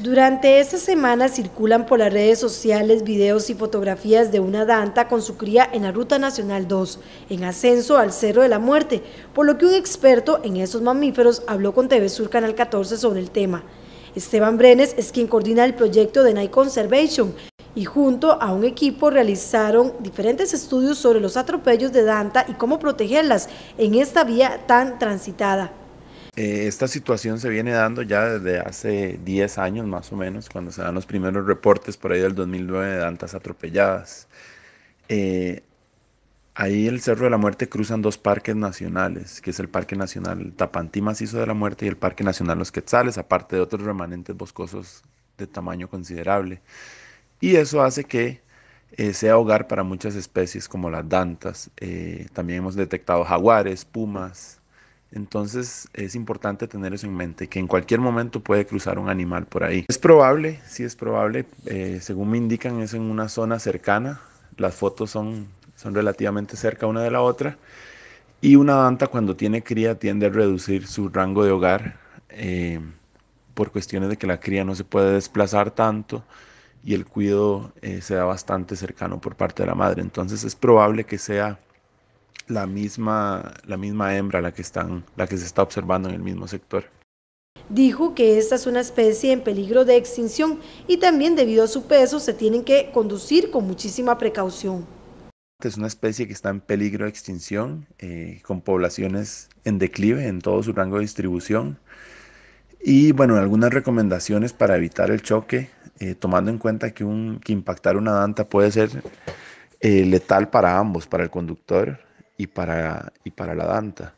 Durante esta semana circulan por las redes sociales videos y fotografías de una danta con su cría en la Ruta Nacional 2, en ascenso al Cerro de la Muerte, por lo que un experto en esos mamíferos habló con TV Sur Canal 14 sobre el tema. Esteban Brenes es quien coordina el proyecto de Night Conservation y junto a un equipo realizaron diferentes estudios sobre los atropellos de danta y cómo protegerlas en esta vía tan transitada. Eh, esta situación se viene dando ya desde hace 10 años más o menos, cuando se dan los primeros reportes por ahí del 2009 de dantas atropelladas. Eh, ahí el Cerro de la Muerte cruzan dos parques nacionales, que es el Parque Nacional Tapantí Macizo de la Muerte y el Parque Nacional Los Quetzales, aparte de otros remanentes boscosos de tamaño considerable. Y eso hace que eh, sea hogar para muchas especies como las dantas. también hemos detectado jaguares, pumas, entonces es importante tener eso en mente, que en cualquier momento puede cruzar un animal por ahí. Es probable, sí es probable, eh, según me indican es en una zona cercana, las fotos son, son relativamente cerca una de la otra, y una danta cuando tiene cría tiende a reducir su rango de hogar eh, por cuestiones de que la cría no se puede desplazar tanto y el cuidado eh, sea se da bastante cercano por parte de la madre. Entonces es probable que sea la misma, la misma hembra la que, están, la que se está observando en el mismo sector. Dijo que esta es una especie en peligro de extinción y también debido a su peso se tienen que conducir con muchísima precaución. Es una especie que está en peligro de extinción, eh, con poblaciones en declive en todo su rango de distribución. Y bueno, algunas recomendaciones para evitar el choque, eh, tomando en cuenta que, un, impactar una danta puede ser eh, letal para ambos, para el conductor y para, y para la danta.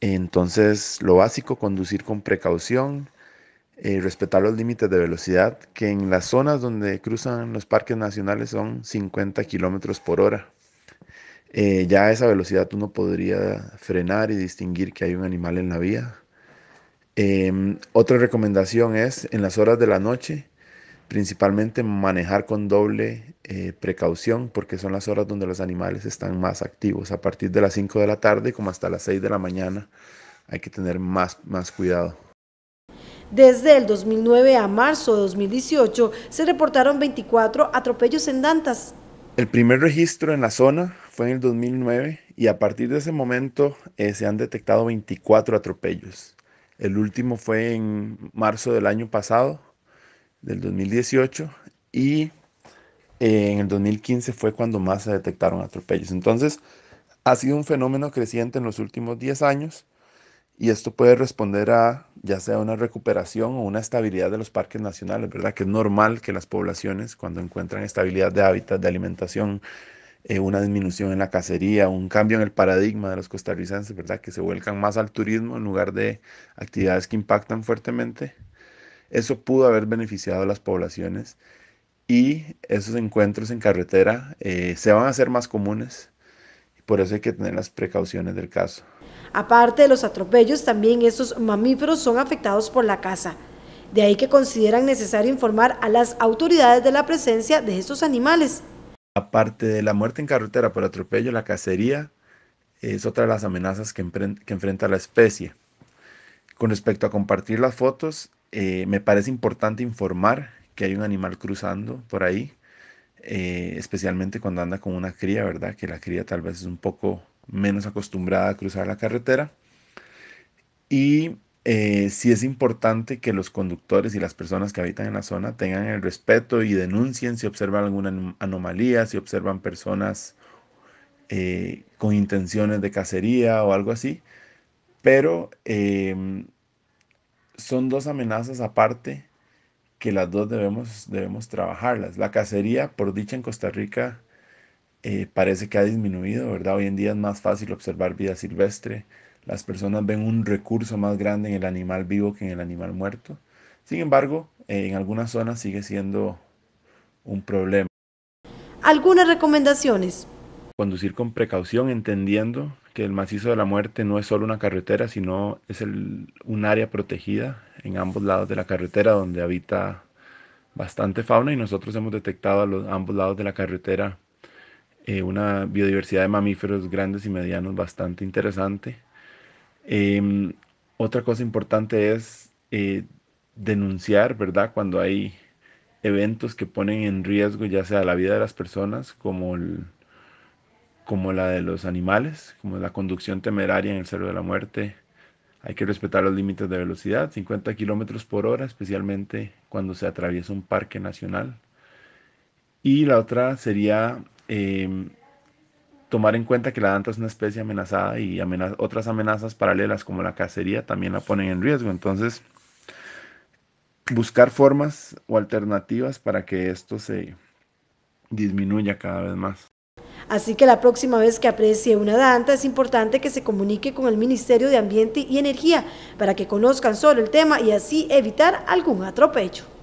Entonces, lo básico, conducir con precaución, eh, respetar los límites de velocidad, que en las zonas donde cruzan los parques nacionales son 50 kilómetros por hora. Eh, ya a esa velocidad uno podría frenar y distinguir que hay un animal en la vía. Em, otra recomendación es en las horas de la noche principalmente manejar con doble eh, precaución porque son las horas donde los animales están más activos. A partir de las 5 de la tarde como hasta las 6 de la mañana hay que tener más, más cuidado. Desde el 2009 a marzo de 2018 se reportaron 24 atropellos en Dantas. El primer registro en la zona fue en el 2009 y a partir de ese momento eh, se han detectado 24 atropellos. El último fue en marzo del año pasado, del 2018 y eh, en el 2015 fue cuando más se detectaron atropellos. Entonces, ha sido un fenómeno creciente en los últimos 10 años y esto puede responder a ya sea una recuperación o una estabilidad de los parques nacionales, ¿verdad? Que es normal que las poblaciones cuando encuentran estabilidad de hábitat, de alimentación, eh, una disminución en la cacería, un cambio en el paradigma de los costarricenses, ¿verdad? Que se vuelcan más al turismo en lugar de actividades que impactan fuertemente eso pudo haber beneficiado a las poblaciones y esos encuentros en carretera eh, se van a hacer más comunes y por eso hay que tener las precauciones del caso. Aparte de los atropellos, también estos mamíferos son afectados por la caza. De ahí que consideran necesario informar a las autoridades de la presencia de estos animales. Aparte de la muerte en carretera por atropello, la cacería es otra de las amenazas que enfrenta la especie. Con respecto a compartir las fotos, eh, me parece importante informar que hay un animal cruzando por ahí, eh, especialmente cuando anda con una cría, ¿verdad? Que la cría tal vez es un poco menos acostumbrada a cruzar la carretera. Y eh, sí es importante que los conductores y las personas que habitan en la zona tengan el respeto y denuncien si observan alguna anomalía, si observan personas eh, con intenciones de cacería o algo así. Pero em, son dos amenazas aparte que las dos debemos, debemos trabajarlas. La cacería, por dicha en Costa Rica, eh, parece que ha disminuido, ¿verdad? Hoy en día es más fácil observar vida silvestre. Las personas ven un recurso más grande en el animal vivo que en el animal muerto. Sin embargo, eh, en algunas zonas sigue siendo un problema. Algunas recomendaciones conducir con precaución, entendiendo que el macizo de la muerte no es solo una carretera, sino es un área protegida en ambos lados de la carretera donde habita bastante fauna y nosotros hemos detectado a los, ambos lados de la carretera eh, una biodiversidad de mamíferos grandes y medianos bastante interesante. Em, otra cosa importante es eh, denunciar, ¿verdad? Cuando hay eventos que ponen en riesgo ya sea la vida de las personas como el, como la de los animales, como la conducción temeraria en el Cerro de la Muerte. Hay que respetar los límites de velocidad, 50 kilómetros por hora, especialmente cuando se atraviesa un parque nacional. Y la otra sería em, tomar en cuenta que la danta es una especie amenazada y otras amenazas paralelas como la cacería también la ponen en riesgo. Entonces, buscar formas o alternativas para que esto se disminuya cada vez más. Así que la próxima vez que aprecie una danta es importante que se comunique con el Ministerio de Ambiente y Energía para que conozcan solo el tema y así evitar algún atropello.